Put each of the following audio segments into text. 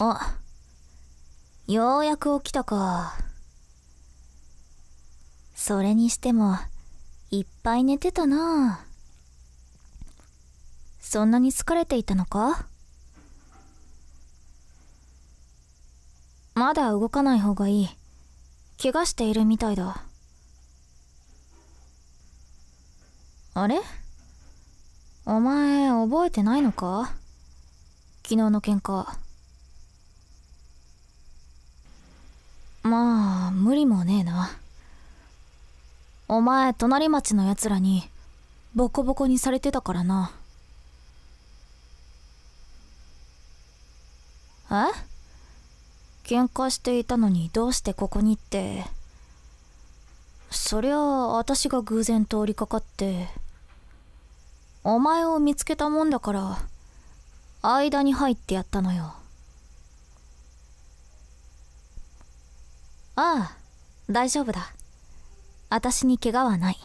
あようやく起きたかそれにしてもいっぱい寝てたなそんなに疲れていたのかまだ動かない方がいい怪我しているみたいだあれお前覚えてないのか昨日の喧嘩まあ無理もねえなお前隣町の奴らにボコボコにされてたからなえ喧嘩していたのにどうしてここにってそりゃあ私が偶然通りかかってお前を見つけたもんだから間に入ってやったのよああ大丈夫だ私に怪我はない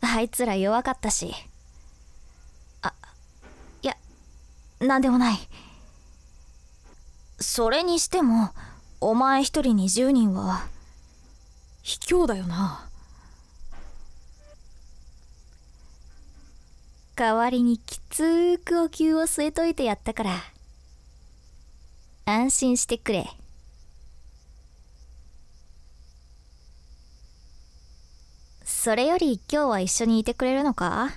あいつら弱かったしあいや何でもないそれにしてもお前一人に十人は卑怯だよな代わりにきつーくお灸を据えといてやったから安心してくれ。それより今日は一緒にいてくれるのか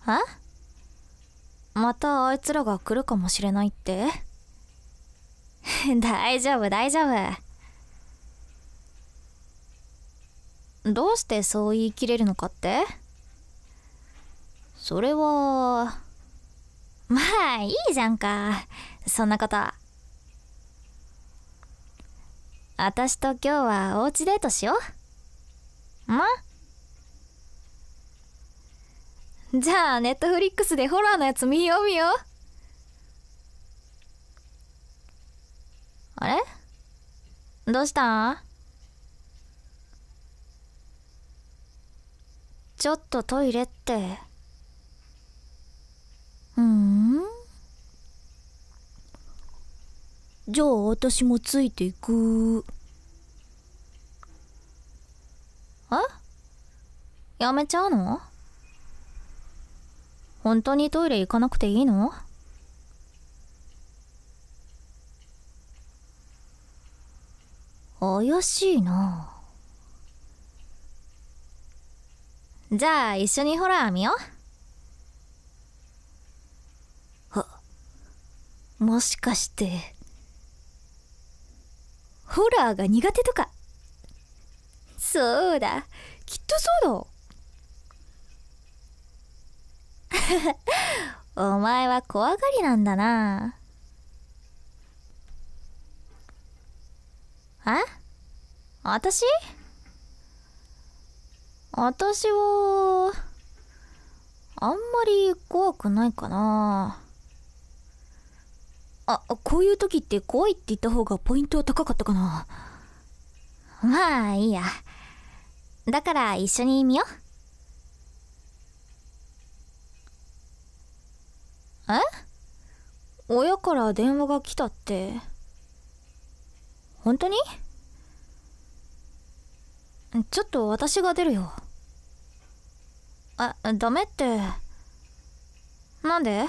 はまたあいつらが来るかもしれないって 大丈夫大丈夫どうしてそう言い切れるのかってそれはまあいいじゃんかそんなこと私と今日はおうちデートしよう。んじゃあ、ネットフリックスでホラーのやつ見よう見よう。あれどうしたちょっとトイレって。じゃあ私もついていくえやめちゃうの本当にトイレ行かなくていいの怪しいなじゃあ一緒にホラー見よはもしかして。ホラーが苦手とかそうだきっとそうだ お前は怖がりなんだなえ私私はあんまり怖くないかなあこういう時って怖いって言った方がポイントは高かったかなまあいいやだから一緒に見よう。え親から電話が来たって本当にちょっと私が出るよあダメってなんで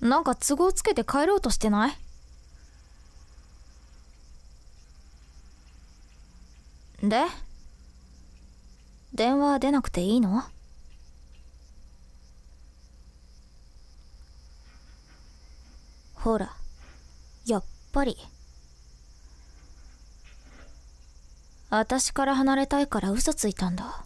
なんか都合つけて帰ろうとしてないで電話出なくていいのほらやっぱり私から離れたいから嘘ついたんだ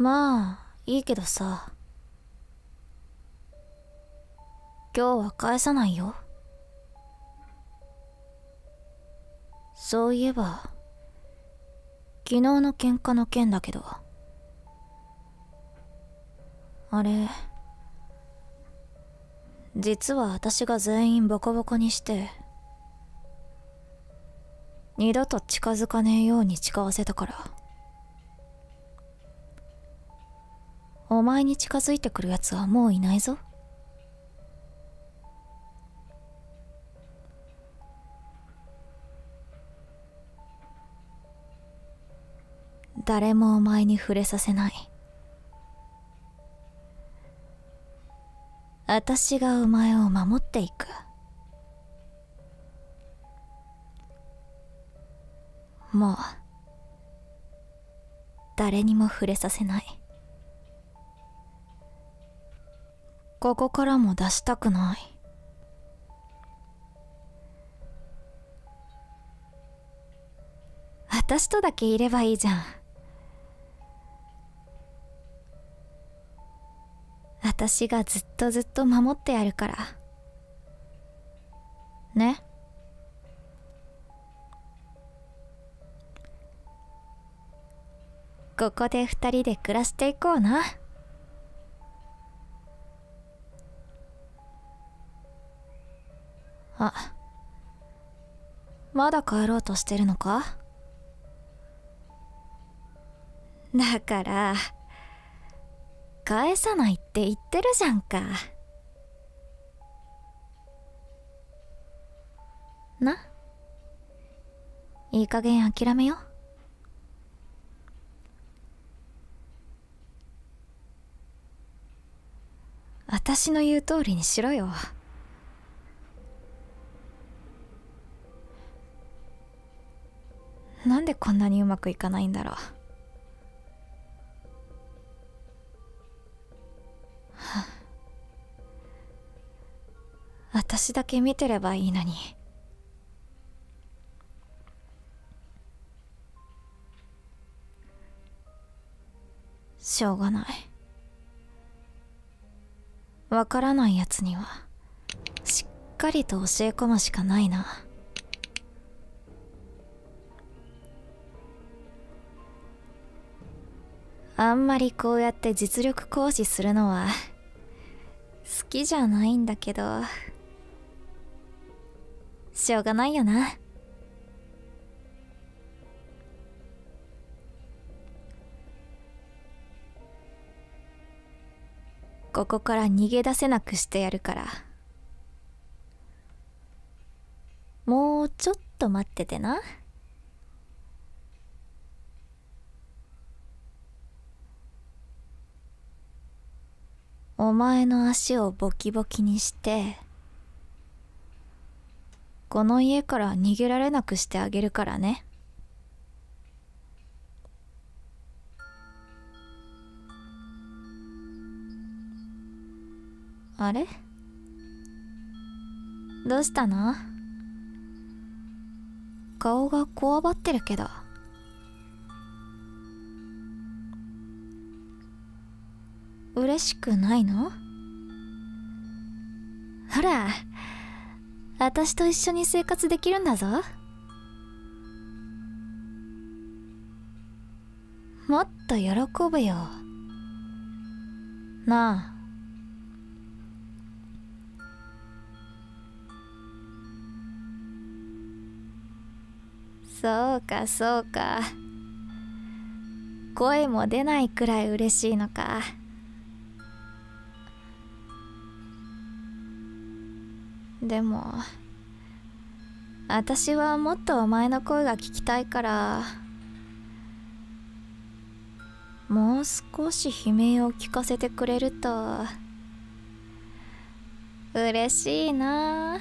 まあいいけどさ今日は返さないよそういえば昨日の喧嘩の件だけどあれ実は私が全員ボコボコにして二度と近づかねえように誓わせたからお前に近づいてくるやつはもういないぞ誰もお前に触れさせない私がお前を守っていくもう誰にも触れさせないここからも出したくない。私とだけいればいいじゃん私がずっとずっと守ってやるからねここで二人で暮らしていこうな。あまだ帰ろうとしてるのかだから返さないって言ってるじゃんかないい加減諦めよ私の言う通りにしろよ。なんでこんなにうまくいかないんだろう私だけ見てればいいのにしょうがないわからないやつにはしっかりと教え込むしかないな。あんまりこうやって実力行使するのは好きじゃないんだけどしょうがないよなここから逃げ出せなくしてやるからもうちょっと待っててな。お前の足をボキボキにしてこの家から逃げられなくしてあげるからねあれどうしたの顔がこわばってるけど。しくないのほら私と一緒に生活できるんだぞもっと喜ぶよなあそうかそうか声も出ないくらい嬉しいのか。でも私はもっとお前の声が聞きたいからもう少し悲鳴を聞かせてくれると嬉しいな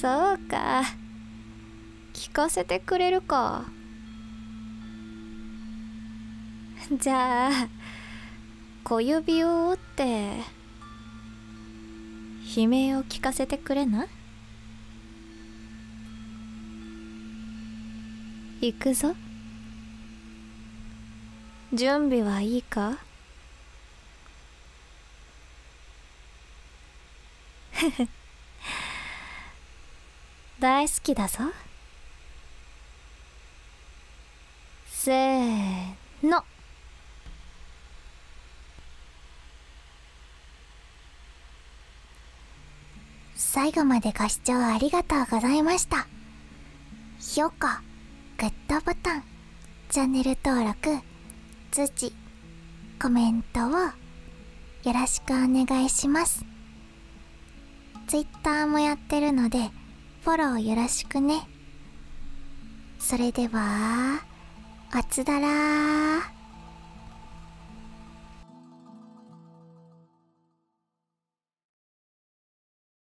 そうか聞かせてくれるか。じゃあ小指を折って悲鳴を聞かせてくれな行くぞ準備はいいか 大好きだぞせーの最後までご視聴ありがとうございました評価グッドボタンチャンネル登録通知コメントをよろしくお願いします Twitter もやってるのでフォローよろしくねそれではあつだらー